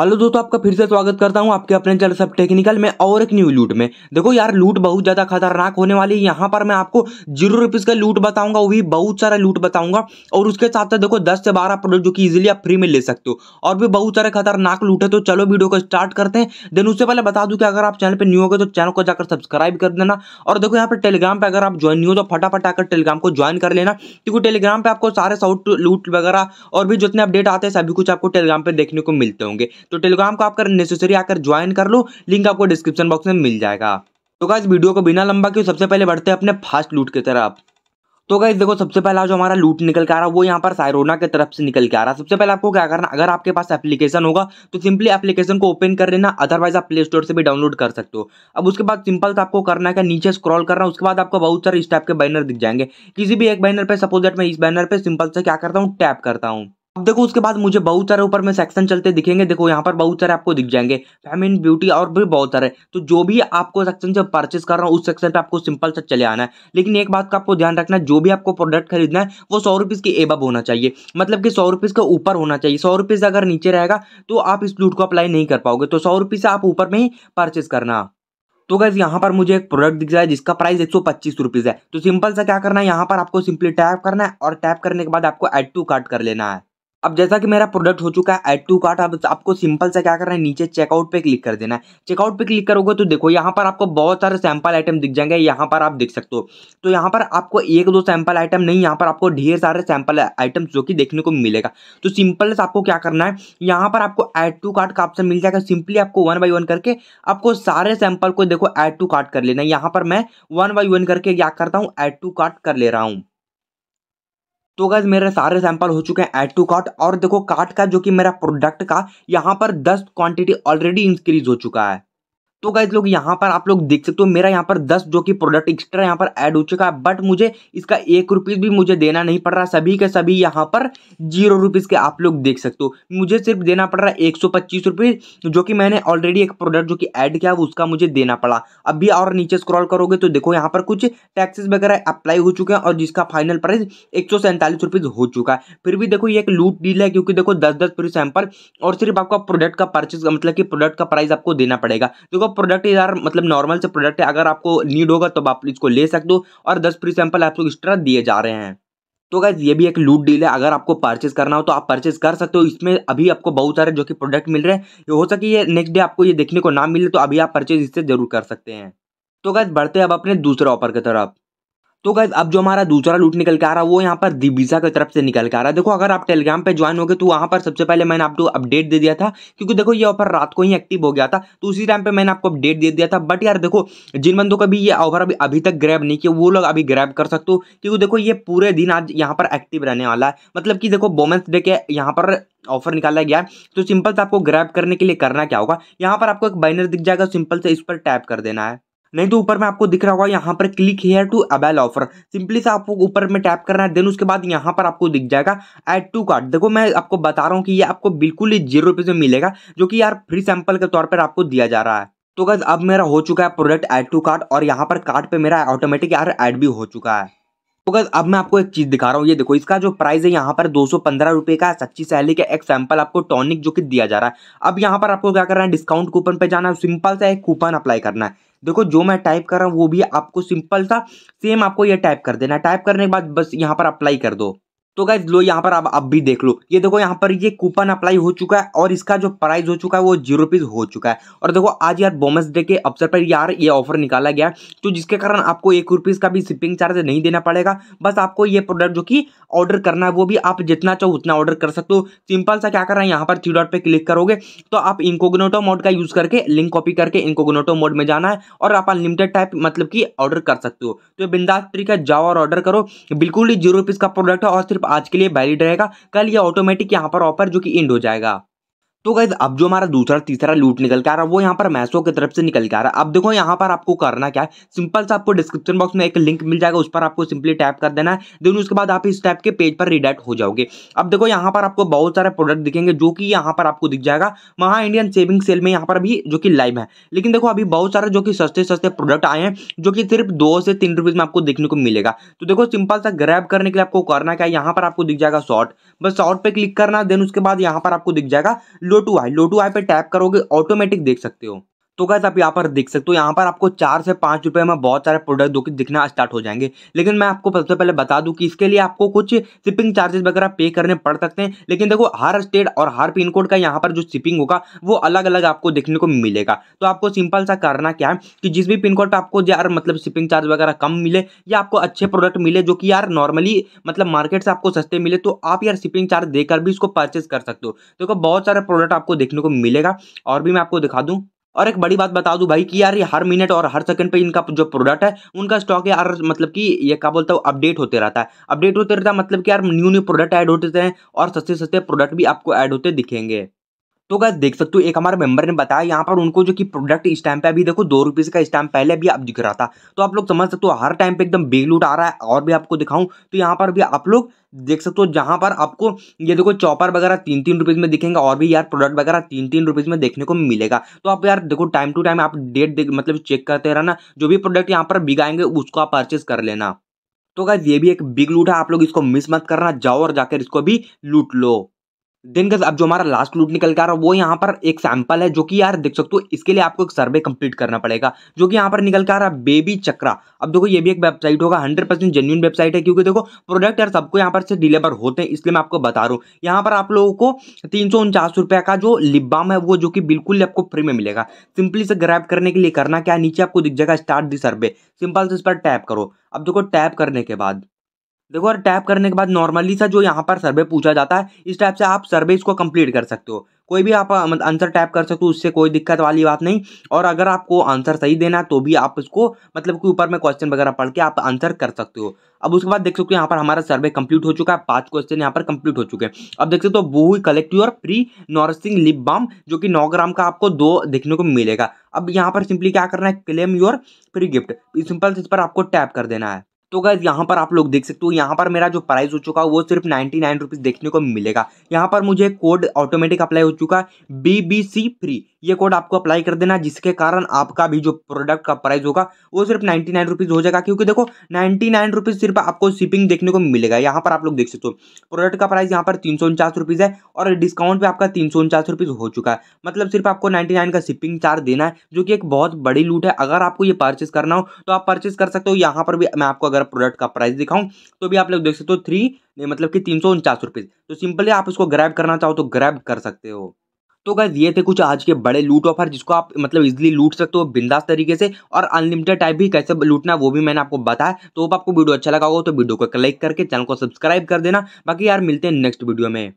hello दोस्तों आपका फिर से स्वागत करता हूं आपके अपने चैनल सब टेक्निकल में और एक न्यू लूट में देखो यार लूट बहुत ज़्यादा खतरनाक होने वाली है यहाँ पर मैं आपको जीरो रुपीज़ का लूट बताऊंगा वो भी बहुत सारा लूट बताऊंगा और उसके साथ साथ देखो दस से बारह प्रोडक्ट जो कि इजीली आप फ्री में ले सकते हो और भी बहुत सारे खतरनाक लूट है तो चलो वीडियो को स्टार्ट करते हैं देन उससे पहले बता दूँ कि अगर आप चैनल पर न्यू हो गए तो चैनल को जाकर सब्सक्राइब कर देना और देखो यहाँ पर टेलीग्राम पर अगर आप ज्वाइन नहीं हो तो फटाफट आकर टेलीग्राम को ज्वाइन कर लेना क्योंकि टेलीग्राम पर आपको सारे साउट लूट वगैरह और भी जितने अपडेट आते हैं सभी कुछ आपको टेलीग्राम पर देखने को मिलते होंगे तो टेलीग्राम को आपका नेसेसरी आकर ज्वाइन कर लो लिंक आपको डिस्क्रिप्शन बॉक्स में मिल जाएगा तो इस वीडियो को बिना लंबा क्यों सबसे पहले बढ़ते हैं अपने फास्ट लूट की तरफ तो गाइज देखो सबसे पहला जो हमारा लूट निकल के आ रहा है वो यहाँ पर सायरोना के तरफ से निकल के आ रहा है सबसे पहले आपको क्या करना अगर आपके पास एप्लीकेशन होगा तो सिंपली एप्लीकेशन को ओपन कर लेना अदरवाइज आप प्ले स्टोर से भी डाउनलोड कर सकते हो अब उसके बाद सिंपल तो आपको करना है नीचे स्क्रॉल करना उसके बाद आपको बहुत सारे इस टाइप के बैनर दिख जाएंगे किसी भी एक बैनर पर सपोज दैट मैं इस बैनर पर सिंपल से क्या करता हूँ टैप करता हूँ अब देखो उसके बाद मुझे बहुत सारे ऊपर में सेक्शन चलते दिखेंगे देखो यहाँ पर बहुत सारे आपको दिख जाएंगे फेमिन ब्यूटी और भी बहुत सारे तो जो भी आपको सेक्शन से परचेस कर रहा हूँ उस सेक्शन पे आपको सिंपल से चले आना है लेकिन एक बात का आपको ध्यान रखना है जो भी आपको प्रोडक्ट खरीदना है वो सौ रुपीज़ की एबब होना चाहिए मतलब कि सौ रुपीज़ के ऊपर होना चाहिए सौ रुपीज़ अगर नीचे रहेगा तो आप इस लूट को अप्लाई नहीं कर पाओगे तो सौ रुपीज़ से आप ऊपर में ही परचेस करना तो गैस यहाँ पर मुझे एक प्रोडक्ट दिख रहा है जिसका प्राइस एक सौ है तो सिंपल सा क्या करना है यहाँ पर आपको सिंपली टैप करना है और टैप करने के बाद आपको एड टू कार्ट कर लेना है अब जैसा कि मेरा प्रोडक्ट हो चुका है एड टू कार्ट अब आपको सिंपल से क्या करना है नीचे चेकआउट पे क्लिक कर देना है चेकआउट पे क्लिक करोगे तो देखो यहाँ पर आपको बहुत सारे सैंपल आइटम दिख जाएंगे यहाँ पर आप देख सकते हो तो यहाँ पर आपको एक दो सैंपल आइटम नहीं यहाँ पर आपको ढेर सारे सैंपल आइटम जो कि देखने को मिलेगा तो सिंपल से आपको क्या करना है यहाँ पर आपको एड टू कार्ट का ऑप्शन मिल जाएगा सिंपली आपको वन बाई वन करके आपको सारे सैंपल को देखो एड टू कार्ट कर लेना है यहाँ पर मैं वन बाई वन करके क्या करता हूँ एड टू कार्ट कर ले रहा हूँ तो गैस मेरे सारे सैंपल हो चुके हैं एड टू कार्ट और देखो कार्ट का जो कि मेरा प्रोडक्ट का यहाँ पर दस क्वांटिटी ऑलरेडी इंक्रीज हो चुका है तो गाइज लोग यहाँ पर आप लोग देख सकते हो मेरा यहाँ पर दस जो कि प्रोडक्ट एक्स्ट्रा यहाँ पर ऐड हो चुका है बट मुझे इसका एक रुपीज़ भी मुझे देना नहीं पड़ रहा सभी के सभी यहाँ पर जीरो रुपीज़ के आप लोग देख सकते हो मुझे सिर्फ देना पड़ रहा है एक सौ पच्चीस रुपीज़ जो कि मैंने ऑलरेडी एक प्रोडक्ट जो कि ऐड किया उसका मुझे देना पड़ा अभी और नीचे स्क्रॉल करोगे तो देखो यहाँ पर कुछ टैक्सेस वगैरह अप्लाई हो चुके हैं और जिसका फाइनल प्राइस एक हो चुका है फिर भी देखो ये एक लूट डील है क्योंकि देखो दस दस फ्री सैंपल और सिर्फ आपका प्रोडक्ट का परचेज मतलब कि प्रोडक्ट का प्राइस आपको देना पड़ेगा देखो प्रोडक्ट यार मतलब नॉर्मल से प्रोडक्ट है अगर आपको नीड होगा तो आप इसको ले सकते हो और दस फ्री सैंपल आपको एक्स्ट्रा दिए जा रहे हैं तो गाइज ये भी एक लूट डील है अगर आपको परचेज करना हो तो आप परचेज कर सकते हो इसमें अभी आपको बहुत सारे जो कि प्रोडक्ट मिल रहे हैं ये हो सके ये नेक्स्ट डे आपको ये देखने को ना मिले तो अभी आप परचेज इससे जरूर कर सकते हैं तो गाइज बढ़ते हैं अब अपने दूसरे ऑफर की तरफ तो गाइज अब जो हमारा दूसरा लूट निकल के आ रहा है वो यहाँ पर दिबीजा की तरफ से निकल के आ रहा है देखो अगर आप टेलीग्राम पे ज्वाइन हो गए तो वहाँ पर सबसे पहले मैंने आपको अपडेट दे दिया था क्योंकि देखो ये ऑफर रात को ही एक्टिव हो गया था तो उसी टाइम पे मैंने आपको अपडेट दे दिया था बट यार देखो जिन बंदों का भी ये ऑफर अभी अभी तक ग्रैब नहीं किया वो लोग अभी ग्रैब कर सकते हो क्योंकि देखो ये पूरे दिन आज यहाँ पर एक्टिव रहने वाला है मतलब कि देखो वोमेंस डे के यहाँ पर ऑफर निकाला गया तो सिंपल से आपको ग्रैब करने के लिए करना क्या होगा यहाँ पर आपको एक बैनर दिख जाएगा सिंपल से इस पर टैप कर देना है नहीं तो ऊपर में आपको दिख रहा होगा यहाँ पर click here to avail offer simply से आपको ऊपर में टैप करना है देन उसके बाद यहाँ पर आपको दिख जाएगा एड टू कार्ड देखो मैं आपको बता रहा हूँ कि ये आपको बिल्कुल ही जीरो रुपीज़ में मिलेगा जो कि यार फ्री सैंपल के तौर पर आपको दिया जा रहा है तो गज अब मेरा हो चुका है प्रोडक्ट एड टू कार्ड और यहाँ पर कार्ड पर मेरा ऑटोमेटिक यार एड भी हो चुका है तो गज अब मैं आपको एक चीज़ दिखा रहा हूँ ये देखो इसका जो प्राइस है यहाँ पर दो सौ का है सच्ची सैली का एक सैंपल आपको टॉनिक जो कि दिया जा रहा है अब यहाँ पर आपको क्या करना है डिस्काउंट कूपन पे जाना है सिंपल सा एक कूपन अप्लाई करना है देखो जो मैं टाइप कर रहा हूँ वो भी आपको सिंपल था सेम आपको ये टाइप कर देना टाइप करने के बाद बस यहाँ पर अप्लाई कर दो तो गाइज लो यहाँ पर आप अब भी देख लो ये देखो यहाँ पर ये कूपन अप्लाई हो चुका है और इसका जो प्राइस हो चुका है वो जीरो रुपीज़ हो चुका है और देखो आज यार बोमस डे के अवसर पर यार ये ऑफर निकाला गया तो जिसके कारण आपको एक रुपीज़ का भी शिपिंग चार्ज नहीं देना पड़ेगा बस आपको ये प्रोडक्ट जो कि ऑर्डर करना है वो भी आप जितना चाहो उतना ऑर्डर कर सकते हो सिंपल सा क्या करना है यहाँ पर थ्री डॉट पर क्लिक करोगे तो आप इंकोगनोटो मोड का यूज़ करके लिंक कॉपी करके इंकोगनोटो मोड में जाना है और आप अनलिमिटेड टाइप मतलब की ऑर्डर कर सकते हो तो बिंदास तरीका जाओ और ऑर्डर करो बिल्कुल ही जीरो रुपीज़ का प्रोडक्ट है और सिर्फ आज के लिए वैलिड रहेगा कल ये ऑटोमेटिक यहाँ पर ऑफर जो कि एंड हो जाएगा तो गैज अब जो हमारा दूसरा तीसरा लूट निकल के आ रहा है वो यहाँ पर मैसो की तरफ से निकल के आ रहा है अब देखो यहाँ पर आपको करना क्या है सिंपल सा आपको डिस्क्रिप्शन बॉक्स में एक लिंक मिल जाएगा उस पर आपको सिंपली टैप कर देना है देन उसके बाद आप इस टैप के पेज पर रिडेक्ट हो जाओगे अब देखो यहाँ पर आपको बहुत सारे प्रोडक्ट दिखेंगे जो कि यहाँ पर आपको दिख जाएगा महा इंडियन सेविंग सेल में यहाँ पर अभी जो कि लाइव है लेकिन देखो अभी बहुत सारे जो कि सस्ते सस्ते प्रोडक्ट आए हैं जो कि सिर्फ दो से तीन रुपीज में आपको देखने को मिलेगा तो देखो सिंपल सा ग्रैप करने के लिए आपको करना क्या है यहाँ पर आपको दिख जाएगा शॉर्ट बस शॉर्ट पर क्लिक करना देन उसके बाद यहाँ पर आपको दिख जाएगा लो टू आई लो टू आई पे टैप करोगे ऑटोमेटिक देख सकते हो तो गैस आप यहाँ पर देख सकते हो यहाँ पर आपको चार से पाँच रुपये में बहुत सारे प्रोडक्ट दो दिखना स्टार्ट हो जाएंगे लेकिन मैं आपको सबसे पहले बता दूँ कि इसके लिए आपको कुछ शिपिंग चार्जेस वगैरह पे करने पड़ सकते हैं लेकिन देखो हर स्टेट और हर पिन कोड का यहाँ पर जो शिपिंग होगा वो अलग अलग आपको देखने को मिलेगा तो आपको सिंपल सा करना क्या है कि जिस भी पिन कोड पर आपको यार मतलब शिपिंग चार्ज वगैरह कम मिले या आपको अच्छे प्रोडक्ट मिले जो कि यार नॉर्मली मतलब मार्केट से आपको सस्ते मिले तो आप यार शिपिंग चार्ज देकर भी इसको परचेज कर सकते हो देखो बहुत सारे प्रोडक्ट आपको देखने को मिलेगा और भी मैं आपको दिखा दूँ और एक बड़ी बात बता दूं भाई कि यार ये हर मिनट और हर सेकंड पे इनका जो प्रोडक्ट है उनका स्टॉक यार मतलब कि ये क्या बोलता हूँ अपडेट होते रहता है अपडेट होते रहता है मतलब कि यार न्यू न्यू प्रोडक्ट ऐड होते हैं और सस्ते सस्ते प्रोडक्ट भी आपको ऐड होते दिखेंगे तो गैस देख सकते हो एक हमारे मेंबर ने बताया यहाँ पर उनको जो कि प्रोडक्ट स्टैम्प है अभी देखो दो रुपीज का स्टैम्प पहले भी आप दिख रहा था तो आप लोग समझ सकते हो हर टाइम पे एकदम लूट आ रहा है और भी आपको दिखाऊं तो यहाँ पर भी आप लोग देख सकते हो जहाँ पर आपको ये देखो चॉपर वगैरह तीन तीन रुपीज़ में दिखेंगे और भी यार प्रोडक्ट वगैरह तीन तीन रुपीज़ में देखने को मिलेगा तो आप यार देखो टाइम टू टाइम आप डेट देख मतलब चेक करते रहना जो भी प्रोडक्ट यहाँ पर बिगाएंगे उसको आप परचेज कर लेना तो गाइज ये भी एक बिग लूट है आप लोग इसको मिस मत करना जाओ और जाकर इसको भी लूट लो देन गज अब जो हमारा लास्ट लूट निकल कर आ रहा है वो यहाँ पर एक सैंपल है जो कि यार देख सकते हो इसके लिए आपको एक सर्वे कंप्लीट करना पड़ेगा जो कि यहाँ पर निकल कर आ रहा है बेबी चक्रा अब देखो ये भी एक वेबसाइट होगा हंड्रेड परसेंट जेन्यून वेबसाइट है क्योंकि देखो प्रोडक्ट यार सबको यहाँ पर से डिलीवर होते हैं इसलिए मैं आपको बता रहा हूँ यहाँ पर आप लोगों को तीन का जो लिब्बाम है वो जो कि बिल्कुल आपको फ्री में मिलेगा सिंपली से ग्रैप करने के लिए करना क्या नीचे आपको दिख जाएगा स्टार्ट दी सर्वे सिंपल से इस पर टैप करो अब देखो टैप करने के बाद देखो और टैप करने के बाद नॉर्मली सा जो यहाँ पर सर्वे पूछा जाता है इस टाइप से आप सर्वे इसको कंप्लीट कर सकते हो कोई भी आप आंसर टाइप कर सकते हो उससे कोई दिक्कत वाली बात नहीं और अगर आपको आंसर सही देना है तो भी आप इसको मतलब कि ऊपर में क्वेश्चन वगैरह पढ़ के आप आंसर कर सकते हो अब उसके बाद देख सकते हो यहाँ पर हमारा सर्वे कंप्लीट हो चुका है पांच क्वेश्चन यहाँ पर कंप्लीट हो चुके हैं अब देख सकते हो वो कलेक्टिव और प्री नॉर्सिंग लिप बाम जो कि नौ ग्राम का आपको दो देखने को मिलेगा अब यहाँ पर सिंपली क्या करना है claim your free gift simple इस पर आपको टैप कर देना है तो गैस यहाँ पर आप लोग देख सकते हो यहाँ पर मेरा जो प्राइस हो चुका है वो सिर्फ नाइन्टी नाइन रुपीज़ देखने को मिलेगा यहाँ पर मुझे कोड ऑटोमेटिक अप्लाई हो चुका है बी बी सी फ्री ये कोड आपको अप्लाई कर देना जिसके कारण आपका भी जो प्रोडक्ट का प्राइस होगा वो सिर्फ नाइन्टी नाइन रुपीज़ हो जाएगा क्योंकि देखो नाइन्टी नाइन रुपीज़ सिर्फ आपको शिपिंग देखने को मिलेगा यहाँ पर आप लोग देख सकते हो प्रोडक्ट का प्राइस यहाँ पर तीन सौ उनचास रुपीज़ है और डिस्काउंट पर आपका तीन सौ उनचास रुपीज़ हो चुका है मतलब सिर्फ आपको नाइन्टी नाइन का शिपिंग चार्ज देना है जो कि एक बहुत बड़ी लूट है अगर आपको ये परचेस करना हो तो आप परचेज कर सकते हो यहाँ पर भी मैं आपको अगर प्रोडक्ट का प्राइस दिखाऊँ तो भी आप लोग देख सकते हो थ्री मतलब कि तीन सौ उनचास रुपीज़ तो सिंपली आप उसको ग्रैब करना चाहो तो ग्रैब कर सकते हो तो गाइज ये थे कुछ आज के बड़े लूट ऑफर जिसको आप मतलब इजिली लूट सकते हो बिंदास तरीके से और अनलिमिटेड टाइप भी कैसे लूटना वो भी मैंने आपको बताया तो आपको वीडियो अच्छा लगा होगा तो वीडियो को लाइक करके चैनल को सब्सक्राइब कर देना बाकी यार मिलते हैं नेक्स्ट वीडियो में